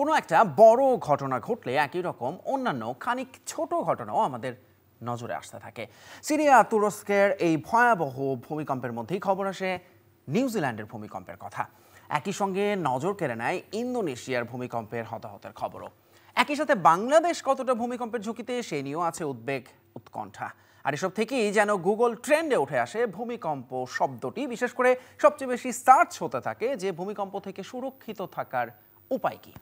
কোনো একটা বড় ঘটনা ঘটলে একই রকম অন্যান্য খানিক ছোট ঘটনাও আমাদের নজরে আসতে থাকে সিরিয়া তুরস্কের এই ভয়াবহ ভূমিকম্পের মধ্যেই খবর আসে নিউজিল্যান্ডের ভূমিকম্পের কথা একই সঙ্গে নজর কেড়ে নেয় ইন্দোনেশিয়ার ভূমিকম্পের হতাহতের খবরও একই সাথে বাংলাদেশ কতটা ভূমিকম্পের ঝুঁকিতে সে নিয়েও আছে উদ্বেগ উৎকণ্ঠা আর এসব থেকেই যেন গুগল ট্রেন্ডে উঠে আসে ভূমিকম্প শব্দটি বিশেষ করে সবচেয়ে বেশি সার্চ হতে থাকে যে ভূমিকম্প থেকে সুরক্ষিত থাকার উপায় কী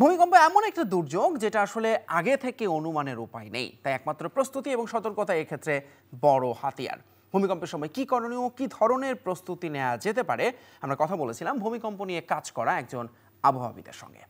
ভূমিকম্প এমন একটা দুর্যোগ যেটা আসলে আগে থেকে অনুমানের উপায় নেই তাই একমাত্র প্রস্তুতি এবং সতর্কতা এক্ষেত্রে বড় হাতিয়ার ভূমিকম্পের সময় কি করণীয় কি ধরনের প্রস্তুতি নেওয়া যেতে পারে আমরা কথা বলেছিলাম ভূমিকম্প নিয়ে কাজ করা একজন আবহাওয়াবিদের সঙ্গে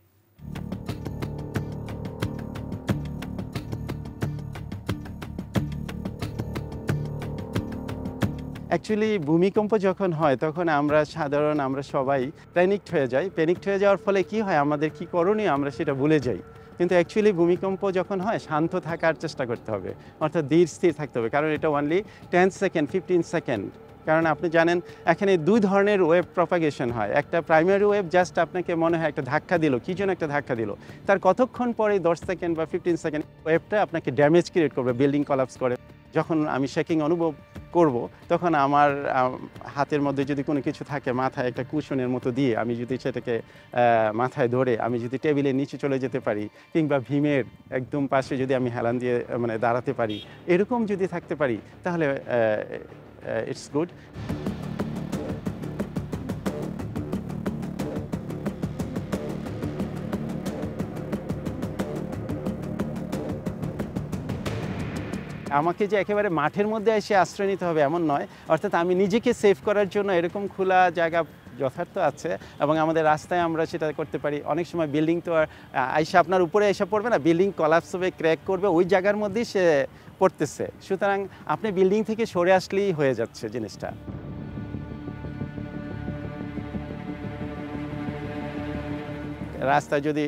অ্যাকচুয়ালি ভূমিকম্প যখন হয় তখন আমরা সাধারণ আমরা সবাই প্যানিক হয়ে যাই প্যানিক হয়ে যাওয়ার ফলে কি হয় আমাদের কি করণীয় আমরা সেটা ভুলে যাই কিন্তু অ্যাকচুয়ালি ভূমিকম্প যখন হয় শান্ত থাকার চেষ্টা করতে হবে অর্থাৎ ধীর স্থির থাকতে হবে কারণ এটা only ten second fifteen second কারণ আপনি জানেন এখানে দুই ধরনের ওয়েব প্রপাগেশন হয় একটা প্রাইমারি ওয়েব জাস্ট আপনাকে মনে হয় একটা ধাক্কা দিল কী জন্য একটা ধাক্কা দিল তার কতক্ষণ পরে দশ সেকেন্ড বা ফিফটিন সেকেন্ড ওয়েবটা আপনাকে ড্যামেজ ক্রিয়েট করবে বিল্ডিং কলাপস করে যখন আমি শেকিং অনুভব করব তখন আমার হাতের মধ্যে যদি কোনো কিছু থাকে মাথায় একটা কুশনের মতো দিয়ে আমি যদি সেটাকে মাথায় ধরে আমি যদি টেবিলের নিচে চলে যেতে পারি কিংবা ভীমের একদম পাশে যদি আমি হেলান দিয়ে মানে দাঁড়াতে পারি এরকম যদি থাকতে পারি তাহলে ইটস গুড আমাকে যে একেবারে মাঠের মধ্যে এসে আশ্রয় নিতে হবে এমন নয় অর্থাৎ আমি নিজেকে সেভ করার জন্য এরকম খোলা জায়গা যথার্থ আছে এবং আমাদের রাস্তায় আমরা সেটা করতে পারি অনেক সময় বিল্ডিং তো আর আইসা আপনার উপরে এসে পড়বে না বিল্ডিং কলাপস হবে ক্র্যাক করবে ওই জায়গার মধ্যেই সে পড়তেছে সুতরাং আপনি বিল্ডিং থেকে সরে আসলেই হয়ে যাচ্ছে জিনিসটা রাস্তা যদি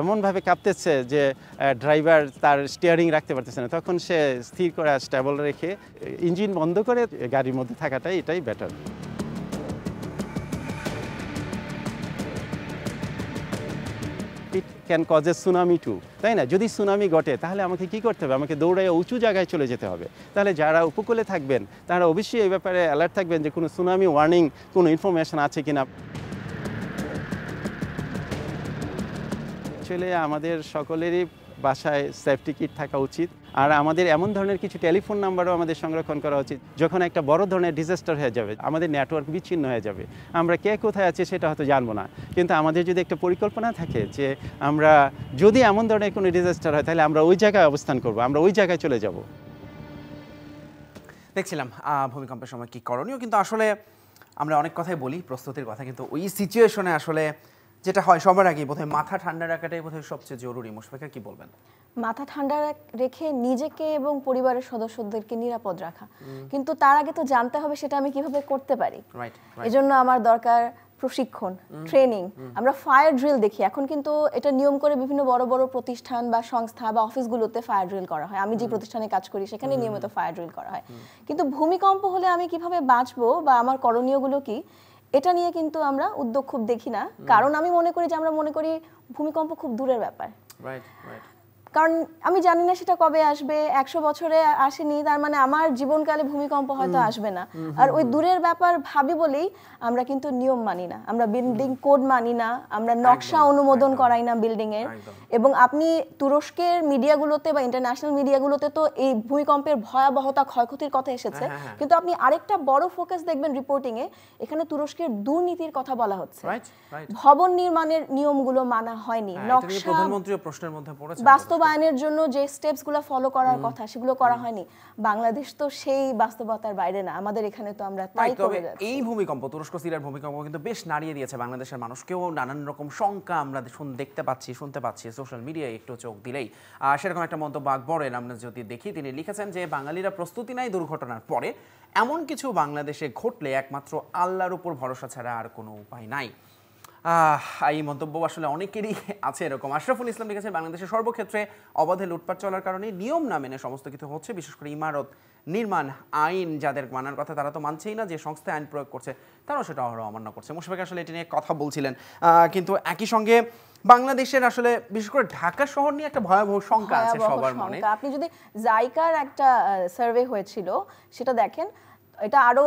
এমনভাবে কাঁপতেছে যে ড্রাইভার তার স্টিয়ারিং রাখতে পারতেছে না তখন সে স্থির করে স্টেবল রেখে ইঞ্জিন বন্ধ করে গাড়ির মধ্যে থাকাটাই এটাই better it can cause a tsunami too তাই না যদি সুনামি ঘটে তাহলে আমাকে কি করতে হবে আমাকে দৌড়ায় উঁচু জায়গায় চলে যেতে হবে তাহলে যারা উপকূলে থাকবেন তারা অবশ্যই এই ব্যাপারে অ্যালার্ট থাকবেন যে কোনো সুনামি ওয়ার্নিং কোনো ইনফরমেশন আছে কিনা অ্যাকচুয়ালি আমাদের সকলেরই বাসায় সেফটি কিট থাকা উচিত আর আমাদের এমন ধরনের কিছু টেলিফোন নাম্বারও আমাদের সংরক্ষণ করা উচিত যখন একটা বড় ধরনের ডিজাস্টার হয়ে যাবে আমাদের নেটওয়ার্ক বিচ্ছিন্ন হয়ে যাবে আমরা কে কোথায় আছে সেটা হয়তো জানবো না কিন্তু আমাদের যদি একটা পরিকল্পনা থাকে যে আমরা যদি এমন ধরনের কোনো ডিজাস্টার হয় তাহলে আমরা ওই জায়গায় অবস্থান করব আমরা ওই জায়গায় চলে যাব দেখছিলাম ভূমিকম্পের সময় কি করণীয় কিন্তু আসলে আমরা অনেক কথাই বলি প্রস্তুতির কথা কিন্তু ওই সিচুয়েশনে আসলে যেটা হয় সবার আগে বোধহয় মাথা ঠান্ডা রাখাটাই বোধহয় সবচেয়ে জরুরি মুশফিকা কি বলবেন মাথা ঠান্ডা রেখে নিজেকে এবং পরিবারের সদস্যদেরকে নিরাপদ রাখা কিন্তু তার আগে তো জানতে হবে সেটা আমি কিভাবে করতে পারি এজন্য আমার দরকার প্রশিক্ষণ ট্রেনিং আমরা ফায়ার ড্রিল দেখি এখন কিন্তু এটা নিয়ম করে বিভিন্ন বড় বড় প্রতিষ্ঠান বা সংস্থা বা অফিসগুলোতে ফায়ার ড্রিল করা হয় আমি যে প্রতিষ্ঠানে কাজ করি সেখানে নিয়মিত ফায়ার ড্রিল করা হয় কিন্তু ভূমিকম্প হলে আমি কিভাবে বাঁচবো বা আমার করণীয়গুলো কি এটা নিয়ে কিন্তু আমরা উদ্যোগ খুব দেখি না কারণ আমি মনে করি যে আমরা মনে করি ভূমিকম্প খুব দূরের ব্যাপার কারণ আমি জানি না সেটা কবে আসবে একশো বছরে আসেনি তার মানে আমার জীবনকালে ভূমিকম্প হয়তো আসবে না আর ওই দূরের ব্যাপার ভাবি বলেই আমরা কিন্তু নিয়ম মানি না আমরা বিল্ডিং কোড মানি না আমরা নকশা অনুমোদন করাই না বিল্ডিং এর এবং আপনি তুরস্কের মিডিয়াগুলোতে বা ইন্টারন্যাশনাল মিডিয়াগুলোতে তো এই ভূমিকম্পের ভয়াবহতা ক্ষয়ক্ষতির কথা এসেছে হ্যাঁ, হ্যাঁ, হ্যাঁ। কিন্তু আপনি আরেকটা বড় ফোকাস দেখবেন রিপোর্টিং এ এখানে তুরস্কের দুর্নীতির কথা বলা হচ্ছে ভবন নির্মাণের নিয়মগুলো মানা হয়নি নকশা প্রধানমন্ত্রী প্রশ্নের মধ্যে পড়েছে বাস্তব আইনের জন্য যে স্টেপসগুলো ফলো করার কথা সেগুলো করা হয়নি বাংলাদেশ তো সেই বাস্তবতার বাইরে না আমাদের এখানে তো আমরা তাই করে এই ভূমিকম্প তুরস্ক সিরিয়ার ভূমিকম্প কিন্তু বেশ নাড়িয়ে দিয়েছে বাংলাদেশের মানুষকেও নানান রকম শঙ্কা আমরা দেখতে পাচ্ছি শুনতে পাচ্ছি সোশ্যাল মিডিয়ায় একটু চোখ দিলেই সেরকম একটা মন্তব্য আকবরের আমরা যদি দেখি তিনি লিখেছেন যে বাঙালিরা প্রস্তুতি নাই দুর্ঘটনার পরে এমন কিছু বাংলাদেশে ঘটলে একমাত্র আল্লাহর উপর ভরসা ছাড়া আর কোনো উপায় নাই এই মন্তব্য আসলে অনেকেরই আছে এরকম আশরাফুল ইসলাম লিখেছে বাংলাদেশের সর্বক্ষেত্রে অবাধে লুটপাট চলার কারণে নিয়ম না মেনে সমস্ত কিছু হচ্ছে বিশেষ করে ইমারত নির্মাণ আইন যাদের মানার কথা তারা তো মানছেই না যে সংস্থা আইন প্রয়োগ করছে তারাও সেটা অহরহ অমান্য করছে মুশফিক আসলে এটি নিয়ে কথা বলছিলেন কিন্তু একই সঙ্গে বাংলাদেশের আসলে বিশেষ করে ঢাকা শহর নিয়ে একটা ভয়াবহ শঙ্কা আছে সবার মনে আপনি যদি জাইকার একটা সার্ভে হয়েছিল সেটা দেখেন এটা আরো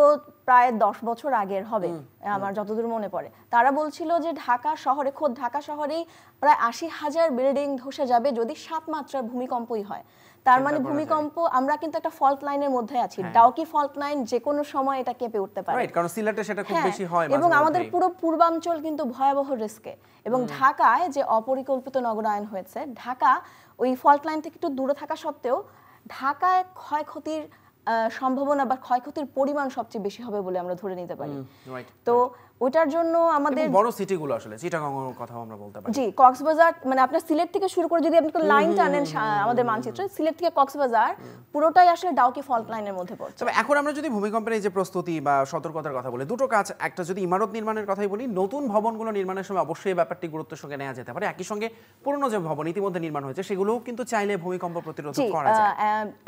প্রায় দশ বছর আগের হবে আমার যতদূর মনে পড়ে তারা বলছিল যে ঢাকা শহরে খোদ ঢাকা শহরেই প্রায় আশি হাজার বিল্ডিং ধসে যাবে যদি সাত মাত্রার ভূমিকম্পই হয় তার মানে ভূমিকম্প আমরা কিন্তু একটা ফল্ট লাইনের মধ্যে আছি ডাউকি ফল্ট লাইন যে কোনো সময় এটা কেঁপে উঠতে পারে কারণ সিলেটে সেটা খুব হ্যাঁ, বেশি হয় এবং আমাদের পুরো পূর্বাঞ্চল কিন্তু ভয়াবহ রিস্কে এবং ঢাকায় যে অপরিকল্পিত নগরায়ন হয়েছে ঢাকা ওই ফল্ট লাইন থেকে একটু দূরে থাকা সত্ত্বেও ঢাকায় ক্ষয়ক্ষতির সম্ভাবনা বা ক্ষয়ক্ষতির পরিমাণ সবচেয়ে বেশি হবে বলে আমরা ধরে নিতে পারি তো ওটার জন্য আমাদের বড় সিটিগুলো আসলে চিটাগং এর কথা আমরা বলতে পারি জি কক্সবাজার মানে আপনি সিলেট থেকে শুরু করে যদি আপনি তো লাইন টানেন আমাদের মানচিত্রে সিলেট থেকে কক্সবাজার পুরোটাই আসলে ডাউকি ফল্ট লাইনের মধ্যে পড়ছে তবে এখন আমরা যদি ভূমিকম্পের এই যে প্রস্তুতি বা সতর্কতার কথা বলি দুটো কাজ একটা যদি ইমারত নির্মাণের কথাই বলি নতুন ভবনগুলো নির্মাণের সময় অবশ্যই এই ব্যাপারটি গুরুত্বের সঙ্গে নেওয়া যেতে পারে একই সঙ্গে পুরনো যে ভবন ইতিমধ্যে নির্মাণ হয়েছে সেগুলোও কিন্তু চাইলে ভূমিকম্প প্রতিরোধ করা যায়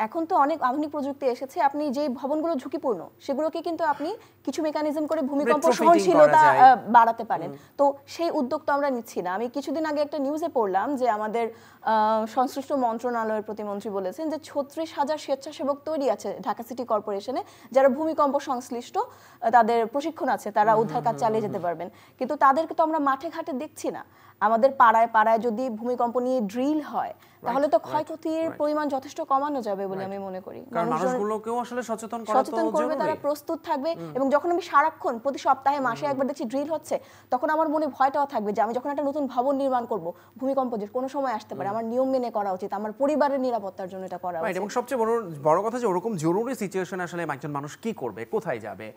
এখন তো অনেক আধুনিক প্রযুক্তি এসেছে আপনি যে ভবনগুলো ঝুঁকিপূর্ণ সেগুলোকে কিন্তু আপনি কিছু মেকানিজম করে ভূমিকম্প সহনশীল সচেতনতা বাড়াতে পারেন তো সেই উদ্যোগ তো আমরা নিচ্ছি না আমি কিছুদিন আগে একটা নিউজে পড়লাম যে আমাদের সংশ্লিষ্ট মন্ত্রণালয়ের প্রতিমন্ত্রী বলেছেন যে ছত্রিশ হাজার স্বেচ্ছাসেবক তৈরি আছে ঢাকা সিটি কর্পোরেশনে যারা ভূমিকম্প সংশ্লিষ্ট তাদের প্রশিক্ষণ আছে তারা উদ্ধার কাজ চালিয়ে যেতে পারবেন কিন্তু তাদেরকে তো আমরা মাঠে ঘাটে দেখছি না আমাদের পাড়ায় পাড়ায় যদি ভূমিকম্প নিয়ে ড্রিল হয় তাহলে তো ক্ষয়ক্ষতির পরিমাণ যথেষ্ট কমানো যাবে বলে আমি মনে করি মানুষগুলোকেও আসলে সচেতন করা সচেতন করবে তারা প্রস্তুত থাকবে এবং যখন আমি সারাক্ষণ প্রতি সপ্তাহে মাসে একবার দেখছি ড্রিল হচ্ছে তখন আমার মনে ভয়টাও থাকবে যে আমি যখন একটা নতুন ভবন নির্মাণ করব ভূমিকম্প যে কোনো সময় আসতে পারে আমার নিয়ম মেনে করা উচিত আমার পরিবারের নিরাপত্তার জন্য এটা করা উচিত এবং সবচেয়ে বড় বড় কথা যে ওরকম জরুরি সিচুয়েশন আসলে একজন মানুষ কি করবে কোথায় যাবে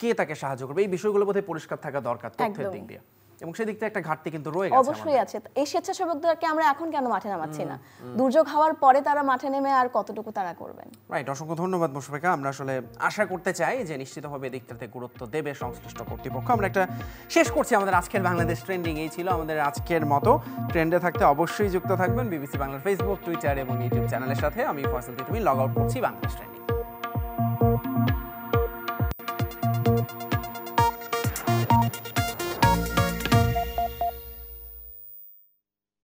কে তাকে সাহায্য করবে এই বিষয়গুলো বোধহয় পরিষ্কার থাকা দরকার তথ্যের দিক দিয়ে এবং সেদিক থেকে একটা ঘাটতি কিন্তু রয়ে গেছে অবশ্যই আছে এই স্বেচ্ছাসেবকদেরকে আমরা এখন কেন মাঠে নামাচ্ছি না দুর্যোগ হওয়ার পরে তারা মাঠে নেমে আর কতটুকু তারা করবেন রাইট অসংখ্য ধন্যবাদ মুশফিকা আমরা আসলে আশা করতে চাই যে নিশ্চিতভাবে এই দিকটাতে গুরুত্ব দেবে সংশ্লিষ্ট কর্তৃপক্ষ আমরা একটা শেষ করছি আমাদের আজকের বাংলাদেশ ট্রেন্ডিং এই ছিল আমাদের আজকের মতো ট্রেন্ডে থাকতে অবশ্যই যুক্ত থাকবেন বিবিসি বাংলার ফেসবুক টুইটার এবং ইউটিউব চ্যানেলের সাথে আমি ফয়সাল তুমি লগ আউট করছি বাংলাদেশ ট্রেন্ডিং